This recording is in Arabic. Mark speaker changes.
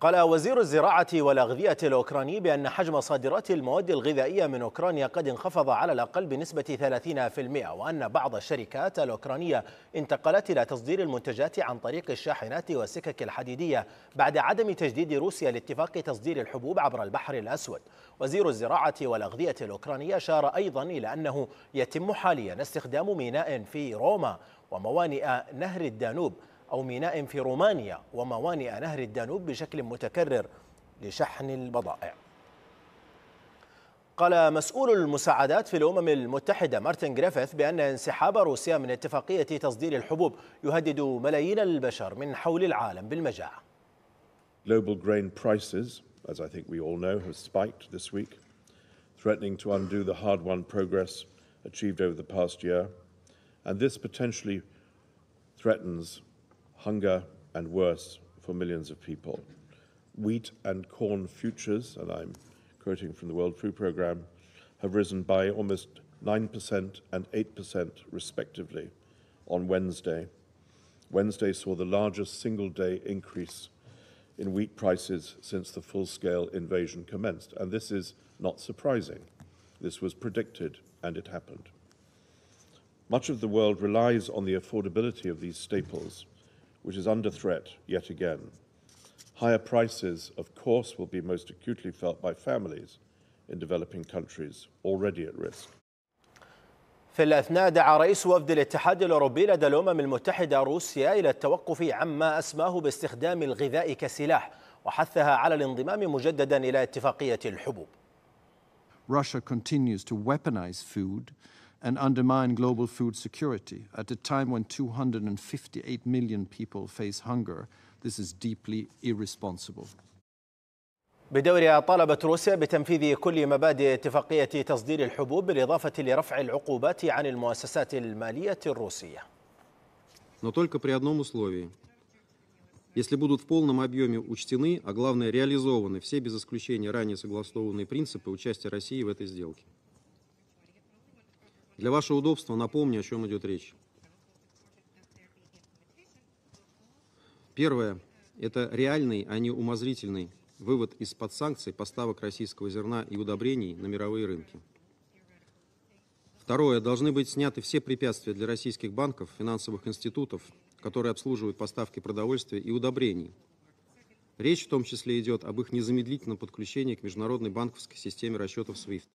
Speaker 1: قال وزير الزراعة والأغذية الأوكراني بأن حجم صادرات المواد الغذائية من أوكرانيا قد انخفض على الأقل بنسبة 30% وأن بعض الشركات الأوكرانية انتقلت إلى تصدير المنتجات عن طريق الشاحنات والسكك الحديدية بعد عدم تجديد روسيا لاتفاق تصدير الحبوب عبر البحر الأسود وزير الزراعة والأغذية الأوكراني أشار أيضا إلى أنه يتم حاليا استخدام ميناء في روما وموانئ نهر الدانوب أو ميناء في رومانيا وموانئ نهر الدانوب بشكل متكرر لشحن البضائع قال مسؤول المساعدات في الأمم المتحدة مارتن جريفيث بأن انسحاب روسيا من اتفاقية تصدير الحبوب يهدد ملايين البشر من حول العالم بالمجاعة
Speaker 2: Global grain prices, as I think we all know, have spiked this week, threatening to undo the hard-won progress achieved over the past year. And this potentially threatens hunger and worse for millions of people. Wheat and corn futures, and I'm quoting from the World Food Programme, have risen by almost 9% and 8% respectively on Wednesday. Wednesday saw the largest single day increase in wheat prices since the full scale invasion commenced. And this is not surprising. This was predicted and it happened. Much of the world relies on the affordability of these staples which is under threat yet again. Higher prices, of course, will be most acutely felt by families in developing countries already at risk.
Speaker 1: في الأثناء دعا رئيس وفد الاتحاد الأوروبي لدى الأمم المتحدة روسيا إلى التوقف عما أسماه باستخدام الغذاء كسلاح وحثها على الانضمام مجددا إلى اتفاقية الحبوب.
Speaker 3: Russia continues to weaponize food and undermine global food security at a time when 258 million people face hunger. This is deeply irresponsible.
Speaker 1: بدورها طالبت روسيا بتنفيذ كل مبادئ اتفاقية تصدير الحبوب بالإضافة لرفع العقوبات عن المؤسسات المالية الروسية.
Speaker 3: Но только при одном условии. Если будут в полном объеме учтены, а главное реализованы все без исключения ранее согласованные принципы участия России в этой сделке. Для вашего удобства напомню, о чем идет речь. Первое – это реальный, а не умозрительный вывод из-под санкций поставок российского зерна и удобрений на мировые рынки. Второе. Должны быть сняты все препятствия для российских банков, финансовых институтов, которые обслуживают поставки продовольствия и удобрений. Речь в том числе идет об их незамедлительном подключении к международной банковской системе расчетов SWIFT.